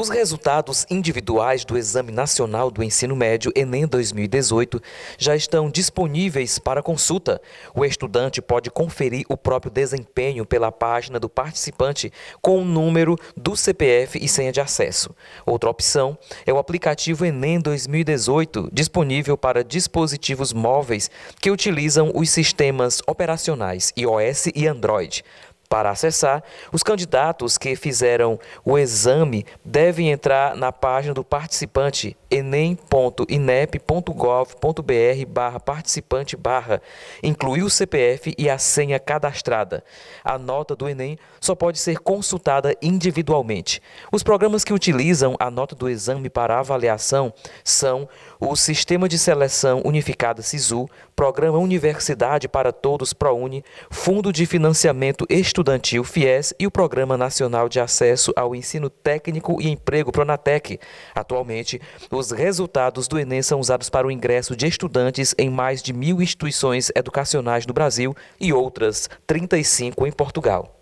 Os resultados individuais do Exame Nacional do Ensino Médio Enem 2018 já estão disponíveis para consulta. O estudante pode conferir o próprio desempenho pela página do participante com o número do CPF e senha de acesso. Outra opção é o aplicativo Enem 2018, disponível para dispositivos móveis que utilizam os sistemas operacionais iOS e Android. Para acessar, os candidatos que fizeram o exame devem entrar na página do participante enem.inep.gov.br participante incluir o CPF e a senha cadastrada. A nota do Enem só pode ser consultada individualmente. Os programas que utilizam a nota do exame para avaliação são o Sistema de Seleção Unificada SISU, Programa Universidade para Todos ProUni, Fundo de Financiamento Estudantil FIES e o Programa Nacional de Acesso ao Ensino Técnico e Emprego Pronatec. Atualmente, os resultados do Enem são usados para o ingresso de estudantes em mais de mil instituições educacionais no Brasil e outras 35 em Portugal.